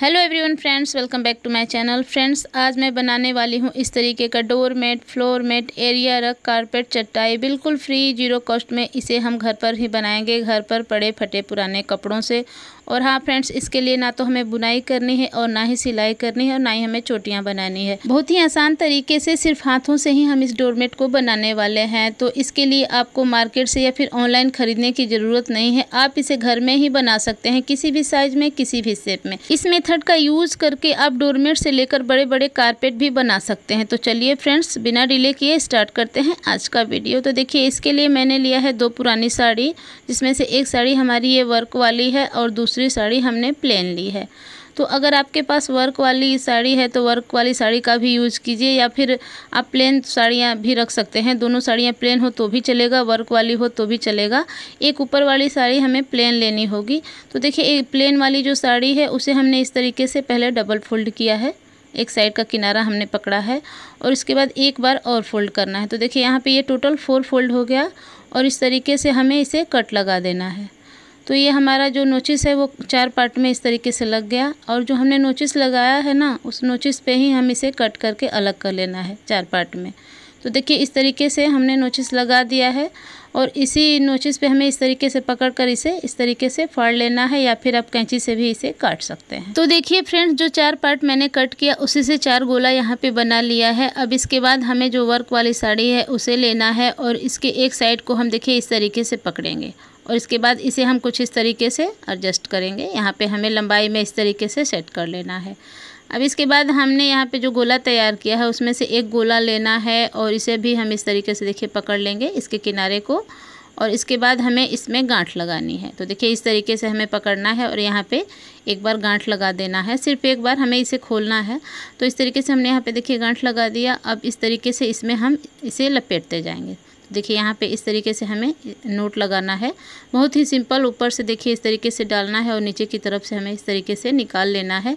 hello everyone friends welcome back to my channel friends आज मैं बनाने वाली हूँ इस तरीके का door mat floor mat area रख कारपेट चट्टाई बिल्कुल फ्री जीरो कॉस्ट में इसे हम घर पर ही बनाएंगे घर पर पड़े फटे पुराने कपड़ों से और हाँ फ्रेंड्स इसके लिए ना तो हमें बुनाई करनी है और ना ही सिलाई करनी है और ना ही हमें चोटियाँ बनानी है बहुत ही आसान तरीके से सिर्फ हाथों से ही हम इस डोरमेट को बनाने वाले हैं तो इसके लिए आपको मार्केट से या फिर ऑनलाइन खरीदने की ज़रूरत नहीं है आप इसे घर में ही बना सकते हैं किसी भी साइज में किसी भी शेप में इस मेथड का यूज़ करके आप डोरमेट से लेकर बड़े बड़े कारपेट भी बना सकते हैं तो चलिए फ्रेंड्स बिना डिले किए स्टार्ट करते हैं आज का वीडियो तो देखिए इसके लिए मैंने लिया है दो पुरानी साड़ी जिसमें से एक साड़ी हमारी ये वर्क वाली है और दूसरी दूसरी साड़ी हमने प्लेन ली है तो अगर आपके पास वर्क वाली साड़ी है तो वर्क वाली साड़ी का भी यूज़ कीजिए या फिर आप प्लेन साड़ियाँ भी रख सकते हैं दोनों साड़ियाँ प्लेन हो तो भी चलेगा वर्क वाली हो तो भी चलेगा एक ऊपर वाली साड़ी हमें प्लेन लेनी होगी तो देखिए एक प्लेन वाली जो साड़ी है उसे हमने इस तरीके से पहले डबल फोल्ड किया है एक साइड का किनारा हमने पकड़ा है और इसके बाद एक बार और फोल्ड करना है तो देखिए यहाँ पर ये टोटल फोर फोल्ड हो गया और इस तरीके से हमें इसे कट लगा देना है तो ये हमारा जो नोचिस है वो चार पार्ट में इस तरीके से लग गया और जो हमने नोचिस लगाया है ना उस नोचिस पे ही हम इसे कट करके अलग कर लेना है चार पार्ट में तो देखिए इस तरीके से हमने नोचिस लगा दिया है और इसी नोचिस पे हमें इस तरीके से पकड़ कर इसे इस तरीके से फाड़ लेना है या फिर आप कैंची से भी इसे काट सकते हैं तो देखिए फ्रेंड्स जो चार पार्ट मैंने कट किया उसी से चार गोला यहाँ पे बना लिया है अब इसके बाद हमें जो वर्क वाली साड़ी है उसे लेना है और इसके एक साइड को हम देखिए इस तरीके से पकड़ेंगे और इसके बाद इसे हम कुछ इस तरीके से एडजस्ट करेंगे यहाँ पर हमें लंबाई में इस तरीके से सेट कर लेना है अब इसके बाद हमने यहाँ पे जो गोला तैयार किया है उसमें से एक गोला लेना है और इसे भी हम इस तरीके से देखिए पकड़ लेंगे इसके किनारे को और इसके बाद हमें इसमें गांठ लगानी है तो देखिए इस तरीके से हमें पकड़ना है और यहाँ पे एक बार गांठ लगा देना है सिर्फ एक बार हमें इसे खोलना है तो इस तरीके से हमने यहाँ पे देखिए गांठ लगा दिया अब इस तरीके से इसमें हम इसे लपेटते जाएंगे देखिए यहाँ पे इस तरीके से हमें नोट लगाना है बहुत ही सिंपल ऊपर से देखिए इस तरीके से डालना है और नीचे की तरफ से हमें इस तरीके से निकाल लेना है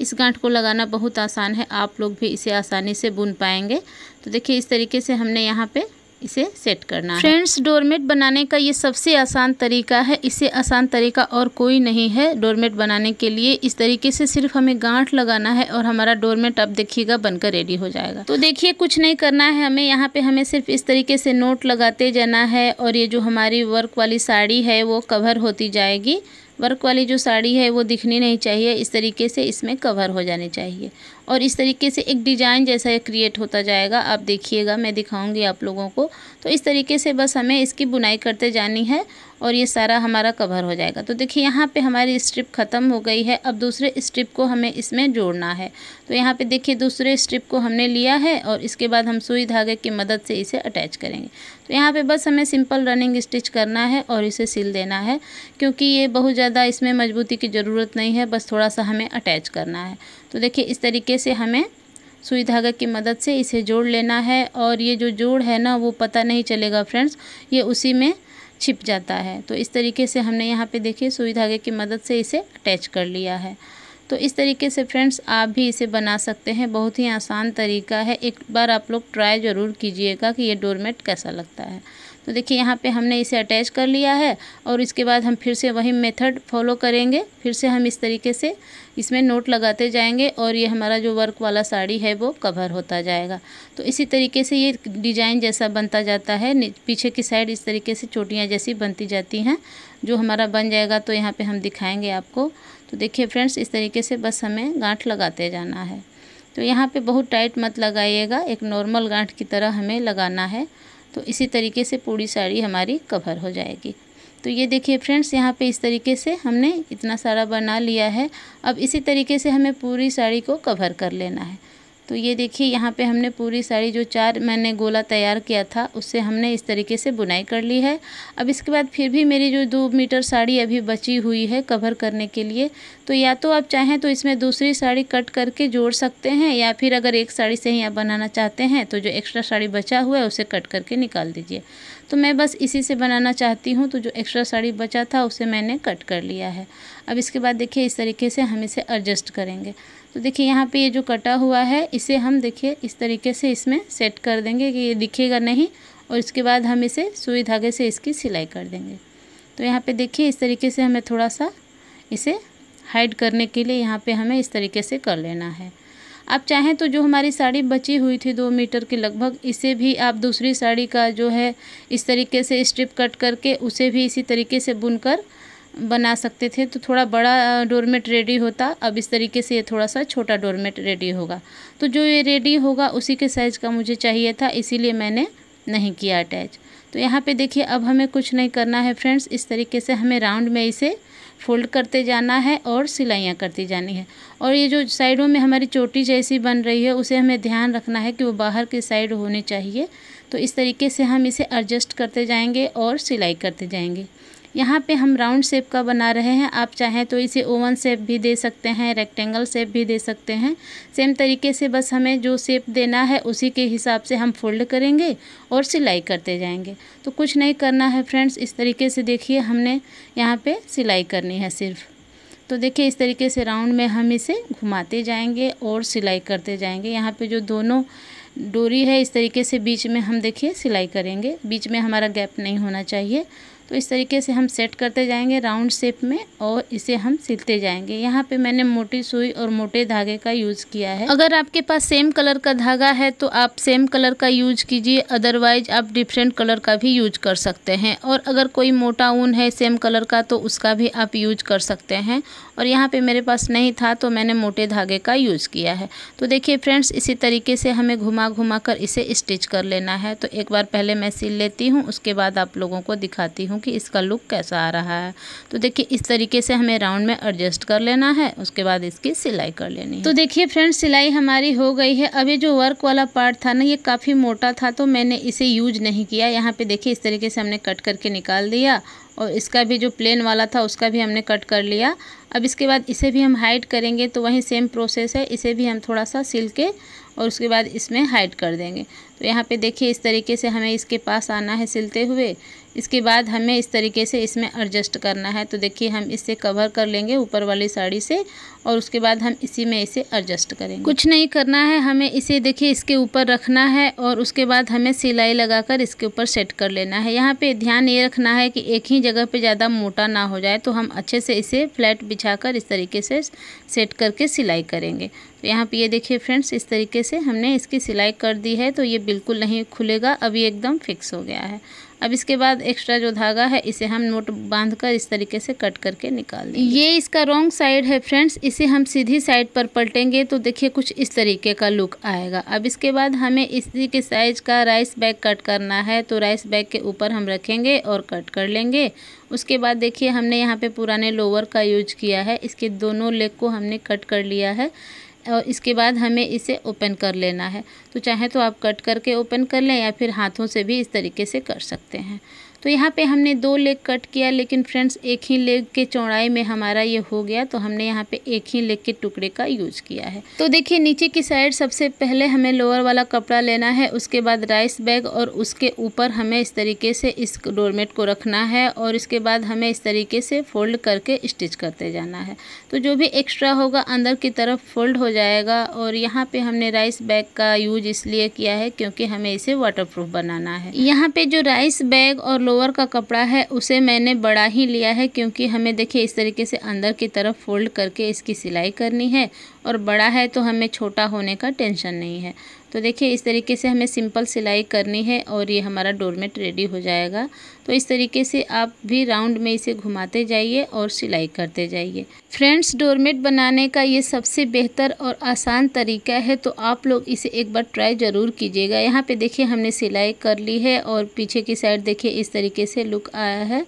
इस गांठ को लगाना बहुत आसान है आप लोग भी इसे आसानी से बुन पाएंगे तो देखिए इस तरीके से हमने यहाँ पर इसे सेट करना है फ्रेंड्स डोरमेट बनाने का ये सबसे आसान तरीका है इससे आसान तरीका और कोई नहीं है डोरमेट बनाने के लिए इस तरीके से सिर्फ हमें गांठ लगाना है और हमारा डोरमेट अब देखिएगा बनकर रेडी हो जाएगा तो देखिए कुछ नहीं करना है हमें यहाँ पे हमें सिर्फ इस तरीके से नोट लगाते जाना है और ये जो हमारी वर्क वाली साड़ी है वो कवर होती जाएगी वर्क वाली जो साड़ी है वो दिखनी नहीं चाहिए इस तरीके से इसमें कवर हो जानी चाहिए और इस तरीके से एक डिजाइन जैसा क्रिएट होता जाएगा आप देखिएगा मैं दिखाऊंगी आप लोगों को तो इस तरीके से बस हमें इसकी बुनाई करते जानी है और ये सारा हमारा कवर हो जाएगा तो देखिए यहाँ पे हमारी स्ट्रिप ख़त्म हो गई है अब दूसरे स्ट्रिप को हमें इसमें जोड़ना है तो यहाँ पे देखिए दूसरे स्ट्रिप को हमने लिया है और इसके बाद हम सुई धागे की मदद से इसे अटैच करेंगे तो यहाँ पे बस हमें सिंपल रनिंग स्टिच करना है और इसे सिल देना है क्योंकि ये बहुत ज़्यादा इसमें मजबूती की ज़रूरत नहीं है बस थोड़ा सा हमें अटैच करना है तो देखिए इस तरीके से हमें सुई धागा की मदद से इसे जोड़ लेना है और ये जो जोड़ है ना वो पता नहीं चलेगा फ्रेंड्स ये उसी में छिप जाता है तो इस तरीके से हमने यहाँ पे देखिए सुई धागे की मदद से इसे अटैच कर लिया है तो इस तरीके से फ्रेंड्स आप भी इसे बना सकते हैं बहुत ही आसान तरीका है एक बार आप लोग ट्राई ज़रूर कीजिएगा कि ये डोरमेट कैसा लगता है तो देखिए यहाँ पे हमने इसे अटैच कर लिया है और इसके बाद हम फिर से वही मेथड फॉलो करेंगे फिर से हम इस तरीके से इसमें नोट लगाते जाएंगे और ये हमारा जो वर्क वाला साड़ी है वो कवर होता जाएगा तो इसी तरीके से ये डिजाइन जैसा बनता जाता है पीछे की साइड इस तरीके से चोटियाँ जैसी बनती जाती हैं जो हमारा बन जाएगा तो यहाँ पर हम दिखाएँगे आपको तो देखिए फ्रेंड्स इस तरीके से बस हमें गांठ लगाते जाना है तो यहाँ पे बहुत टाइट मत लगाइएगा एक नॉर्मल गांठ की तरह हमें लगाना है तो इसी तरीके से पूरी साड़ी हमारी कवर हो जाएगी तो ये देखिए फ्रेंड्स यहाँ पे इस तरीके से हमने इतना सारा बना लिया है अब इसी तरीके से हमें पूरी साड़ी को कवर कर लेना है तो ये देखिए यहाँ पे हमने पूरी साड़ी जो चार मैंने गोला तैयार किया था उससे हमने इस तरीके से बुनाई कर ली है अब इसके बाद फिर भी मेरी जो दो मीटर साड़ी अभी बची हुई है कवर करने के लिए तो या तो आप चाहें तो इसमें दूसरी साड़ी कट करके जोड़ सकते हैं या फिर अगर एक साड़ी से ही आप बनाना चाहते हैं तो जो एक्स्ट्रा साड़ी बचा हुआ है उसे कट करके निकाल दीजिए तो मैं बस इसी से बनाना चाहती हूँ तो जो एक्स्ट्रा साड़ी बचा था उसे मैंने कट कर लिया है अब इसके बाद देखिए इस तरीके से हम इसे एडजस्ट करेंगे तो देखिए यहाँ पे ये जो कटा हुआ है इसे हम देखिए इस तरीके से इसमें सेट कर देंगे कि ये दिखेगा नहीं और इसके बाद हम इसे सुई धागे से इसकी सिलाई कर देंगे तो यहाँ पर देखिए इस तरीके से हमें थोड़ा सा इसे हाइड करने के लिए यहाँ पर हमें इस तरीके से कर लेना है आप चाहें तो जो हमारी साड़ी बची हुई थी दो मीटर के लगभग इसे भी आप दूसरी साड़ी का जो है इस तरीके से स्ट्रिप कट करके उसे भी इसी तरीके से बुन कर बना सकते थे तो थोड़ा बड़ा डोरमेट रेडी होता अब इस तरीके से ये थोड़ा सा छोटा डोरमेट रेडी होगा तो जो ये रेडी होगा उसी के साइज़ का मुझे चाहिए था इसीलिए मैंने नहीं किया अटैच तो यहाँ पे देखिए अब हमें कुछ नहीं करना है फ्रेंड्स इस तरीके से हमें राउंड में इसे फोल्ड करते जाना है और सिलाइयाँ करती जानी है और ये जो साइडों में हमारी चोटी जैसी बन रही है उसे हमें ध्यान रखना है कि वो बाहर की साइड होनी चाहिए तो इस तरीके से हम इसे एडजस्ट करते जाएंगे और सिलाई करते जाएंगे यहाँ पे हम राउंड शेप का बना रहे हैं आप चाहें तो इसे ओवन शेप भी दे सकते हैं रेक्टेंगल शेप भी दे सकते हैं सेम तरीके से बस हमें जो शेप देना है उसी के हिसाब से हम फोल्ड करेंगे और सिलाई करते जाएंगे तो कुछ नहीं करना है फ्रेंड्स इस तरीके से देखिए हमने यहाँ पर सिलाई करनी है सिर्फ तो देखिए इस तरीके से राउंड में हम इसे घुमाते जाएंगे और सिलाई करते जाएंगे यहाँ पे जो दोनों डोरी है इस तरीके से बीच में हम देखिए सिलाई करेंगे बीच में हमारा गैप नहीं होना चाहिए तो इस तरीके से हम सेट करते जाएंगे राउंड शेप में और इसे हम सिलते जाएंगे यहाँ पे मैंने मोटी सुई और मोटे धागे का यूज़ किया है अगर आपके पास सेम कलर का धागा है तो आप सेम कलर का यूज कीजिए अदरवाइज आप डिफरेंट कलर का भी यूज कर सकते हैं और अगर कोई मोटा ऊन है सेम कलर का तो उसका भी आप यूज कर सकते हैं और यहाँ पे मेरे पास नहीं था तो मैंने मोटे धागे का यूज़ किया है तो देखिए फ्रेंड्स इसी तरीके से हमें घुमा घुमा कर इसे स्टिच कर लेना है तो एक बार पहले मैं सिल लेती हूँ उसके बाद आप लोगों को दिखाती हूँ कि इसका लुक कैसा आ रहा है तो देखिए इस तरीके से हमें राउंड में एडजस्ट कर लेना है उसके बाद इसकी सिलाई कर लेनी है तो देखिए फ्रेंड्स सिलाई हमारी हो गई है अभी जो वर्क वाला पार्ट था ना ये काफ़ी मोटा था तो मैंने इसे यूज नहीं किया यहाँ पर देखिए इस तरीके से हमने कट करके निकाल दिया और इसका भी जो प्लेन वाला था उसका भी हमने कट कर लिया अब इसके बाद इसे भी हम हाइड करेंगे तो वही सेम प्रोसेस है इसे भी हम थोड़ा सा सिल के और उसके बाद इसमें हाइड कर देंगे तो यहाँ पे देखिए इस तरीके से हमें इसके पास आना है सिलते हुए इसके बाद हमें इस तरीके से इसमें एडजस्ट करना है तो देखिए हम इसे कवर कर लेंगे ऊपर वाली साड़ी से और उसके बाद हम इसी में इसे एडजस्ट करेंगे कुछ नहीं करना है हमें इसे देखिए इसके ऊपर रखना है और उसके बाद हमें सिलाई लगाकर इसके ऊपर सेट कर लेना है यहाँ पे ध्यान ये रखना है कि एक ही जगह पे ज़्यादा मोटा ना हो जाए तो हम अच्छे से इसे फ्लैट बिछाकर इस तरीके से सेट करके सिलाई करेंगे तो यहाँ पर ये देखिए फ्रेंड्स इस तरीके से हमने इसकी सिलाई कर दी है तो ये बिल्कुल नहीं खुलेगा अभी एकदम फिक्स हो गया है अब इसके बाद एक्स्ट्रा जो धागा है इसे हम नोट बांध कर इस तरीके से कट करके निकाल देंगे ये इसका रॉन्ग साइड है फ्रेंड्स इसे हम सीधी साइड पर पलटेंगे तो देखिए कुछ इस तरीके का लुक आएगा अब इसके बाद हमें इसी के साइज का राइस बैग कट करना है तो राइस बैग के ऊपर हम रखेंगे और कट कर लेंगे उसके बाद देखिए हमने यहाँ पर पुराने लोअर का यूज किया है इसके दोनों लेग को हमने कट कर लिया है और इसके बाद हमें इसे ओपन कर लेना है तो चाहे तो आप कट करके ओपन कर लें या फिर हाथों से भी इस तरीके से कर सकते हैं तो यहाँ पे हमने दो लेग कट किया लेकिन फ्रेंड्स एक ही लेग के चौड़ाई में हमारा ये हो गया तो हमने यहाँ पे एक ही लेग के टुकड़े का यूज किया है तो देखिए नीचे की साइड सबसे पहले हमें लोअर वाला कपड़ा लेना है उसके बाद राइस बैग और उसके ऊपर हमें इस तरीके से इस डोरमेट को रखना है और इसके बाद हमें इस तरीके से फोल्ड करके स्टिच करते जाना है तो जो भी एक्स्ट्रा होगा अंदर की तरफ फोल्ड हो जाएगा और यहाँ पे हमने राइस बैग का यूज इसलिए किया है क्योंकि हमें इसे वाटरप्रूफ बनाना है यहाँ पे जो राइस बैग और फ्लोवर का कपड़ा है उसे मैंने बड़ा ही लिया है क्योंकि हमें देखिए इस तरीके से अंदर की तरफ फोल्ड करके इसकी सिलाई करनी है और बड़ा है तो हमें छोटा होने का टेंशन नहीं है तो देखिए इस तरीके से हमें सिंपल सिलाई करनी है और ये हमारा डोरमेट रेडी हो जाएगा तो इस तरीके से आप भी राउंड में इसे घुमाते जाइए और सिलाई करते जाइए फ्रेंड्स डोरमेट बनाने का ये सबसे बेहतर और आसान तरीका है तो आप लोग इसे एक बार ट्राई ज़रूर कीजिएगा यहाँ पे देखिए हमने सिलाई कर ली है और पीछे की साइड देखिए इस तरीके से लुक आया है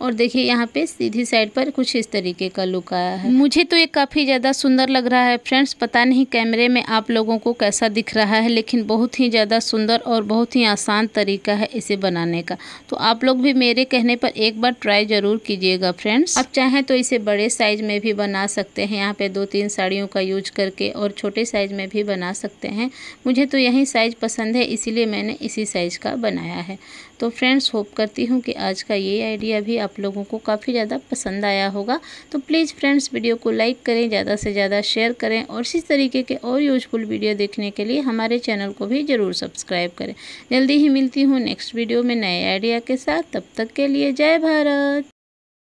और देखिए यहाँ पे सीधी साइड पर कुछ इस तरीके का लुक आया है मुझे तो ये काफ़ी ज़्यादा सुंदर लग रहा है फ्रेंड्स पता नहीं कैमरे में आप लोगों को कैसा दिख रहा है लेकिन बहुत ही ज़्यादा सुंदर और बहुत ही आसान तरीका है इसे बनाने का तो आप लोग भी मेरे कहने पर एक बार ट्राई ज़रूर कीजिएगा फ्रेंड्स आप चाहें तो इसे बड़े साइज में भी बना सकते हैं यहाँ पे दो तीन साड़ियों का यूज करके और छोटे साइज में भी बना सकते हैं मुझे तो यही साइज पसंद है इसीलिए मैंने इसी साइज का बनाया है तो फ्रेंड्स होप करती हूँ कि आज का ये आइडिया भी आप लोगों को काफ़ी ज़्यादा पसंद आया होगा तो प्लीज़ फ्रेंड्स वीडियो को लाइक करें ज़्यादा से ज़्यादा शेयर करें और इसी तरीके के और यूजफुल वीडियो देखने के लिए हमारे चैनल को भी ज़रूर सब्सक्राइब करें जल्दी ही मिलती हूँ नेक्स्ट वीडियो में नए आइडिया के साथ तब तक के लिए जय भारत